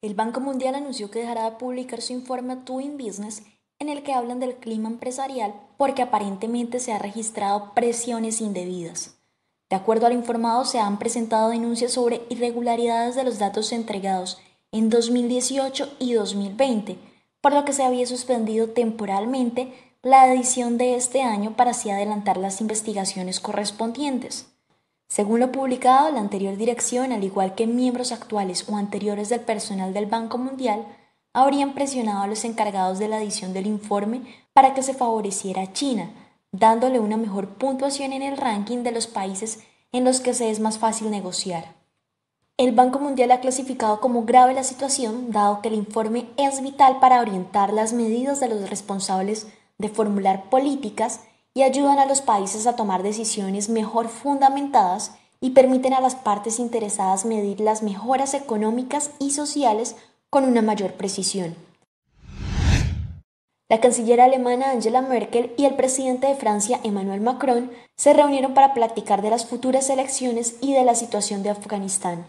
El Banco Mundial anunció que dejará de publicar su informe Twin Business en el que hablan del clima empresarial porque aparentemente se han registrado presiones indebidas. De acuerdo al informado, se han presentado denuncias sobre irregularidades de los datos entregados en 2018 y 2020, por lo que se había suspendido temporalmente la edición de este año para así adelantar las investigaciones correspondientes. Según lo publicado, la anterior dirección, al igual que miembros actuales o anteriores del personal del Banco Mundial, habrían presionado a los encargados de la edición del informe para que se favoreciera a China, dándole una mejor puntuación en el ranking de los países en los que se es más fácil negociar. El Banco Mundial ha clasificado como grave la situación, dado que el informe es vital para orientar las medidas de los responsables de formular políticas y ayudan a los países a tomar decisiones mejor fundamentadas y permiten a las partes interesadas medir las mejoras económicas y sociales con una mayor precisión. La canciller alemana Angela Merkel y el presidente de Francia Emmanuel Macron se reunieron para platicar de las futuras elecciones y de la situación de Afganistán.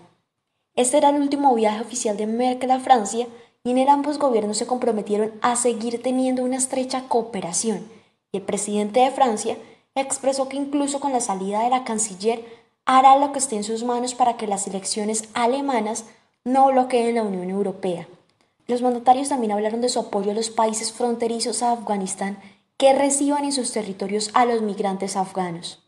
Este era el último viaje oficial de Merkel a Francia y en el ambos gobiernos se comprometieron a seguir teniendo una estrecha cooperación el presidente de Francia expresó que incluso con la salida de la canciller hará lo que esté en sus manos para que las elecciones alemanas no bloqueen la Unión Europea. Los mandatarios también hablaron de su apoyo a los países fronterizos a Afganistán que reciban en sus territorios a los migrantes afganos.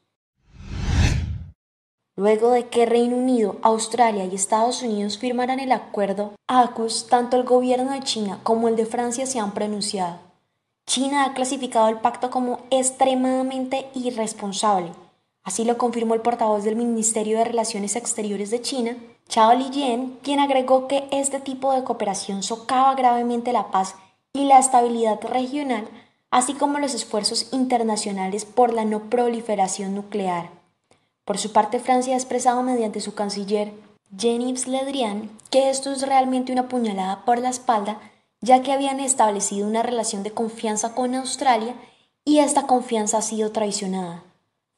Luego de que Reino Unido, Australia y Estados Unidos firmaran el acuerdo ACUS, tanto el gobierno de China como el de Francia se han pronunciado. China ha clasificado el pacto como extremadamente irresponsable. Así lo confirmó el portavoz del Ministerio de Relaciones Exteriores de China, Chao Lijian, quien agregó que este tipo de cooperación socava gravemente la paz y la estabilidad regional, así como los esfuerzos internacionales por la no proliferación nuclear. Por su parte, Francia ha expresado mediante su canciller, Jean-Yves Le Drian, que esto es realmente una puñalada por la espalda ya que habían establecido una relación de confianza con Australia y esta confianza ha sido traicionada.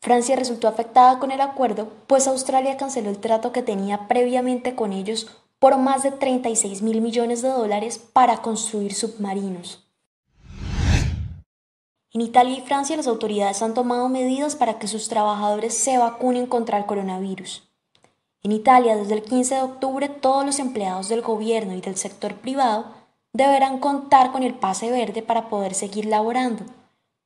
Francia resultó afectada con el acuerdo, pues Australia canceló el trato que tenía previamente con ellos por más de 36 mil millones de dólares para construir submarinos. En Italia y Francia las autoridades han tomado medidas para que sus trabajadores se vacunen contra el coronavirus. En Italia, desde el 15 de octubre, todos los empleados del gobierno y del sector privado deberán contar con el pase verde para poder seguir laborando.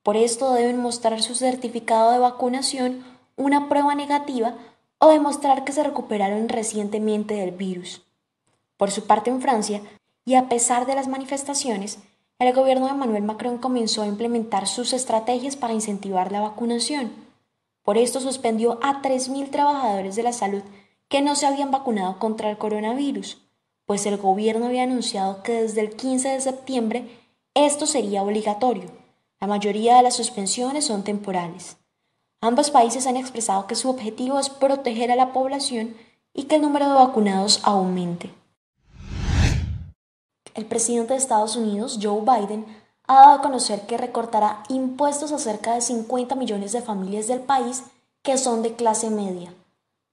Por esto deben mostrar su certificado de vacunación, una prueba negativa o demostrar que se recuperaron recientemente del virus. Por su parte en Francia, y a pesar de las manifestaciones, el gobierno de Emmanuel Macron comenzó a implementar sus estrategias para incentivar la vacunación. Por esto suspendió a 3.000 trabajadores de la salud que no se habían vacunado contra el coronavirus pues el gobierno había anunciado que desde el 15 de septiembre esto sería obligatorio. La mayoría de las suspensiones son temporales. Ambos países han expresado que su objetivo es proteger a la población y que el número de vacunados aumente. El presidente de Estados Unidos, Joe Biden, ha dado a conocer que recortará impuestos a cerca de 50 millones de familias del país que son de clase media.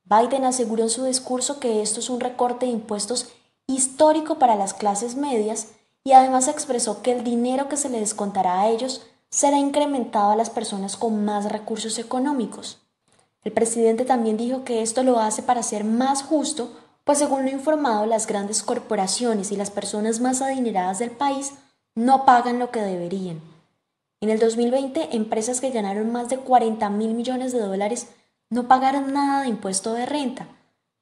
Biden aseguró en su discurso que esto es un recorte de impuestos histórico para las clases medias y además expresó que el dinero que se le descontará a ellos será incrementado a las personas con más recursos económicos. El presidente también dijo que esto lo hace para ser más justo, pues según lo informado, las grandes corporaciones y las personas más adineradas del país no pagan lo que deberían. En el 2020, empresas que ganaron más de 40 mil millones de dólares no pagaron nada de impuesto de renta.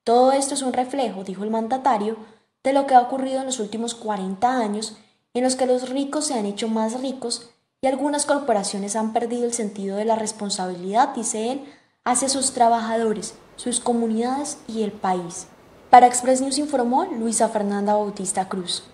Todo esto es un reflejo, dijo el mandatario, de lo que ha ocurrido en los últimos 40 años en los que los ricos se han hecho más ricos y algunas corporaciones han perdido el sentido de la responsabilidad, dice él, hacia sus trabajadores, sus comunidades y el país. Para Express News informó Luisa Fernanda Bautista Cruz.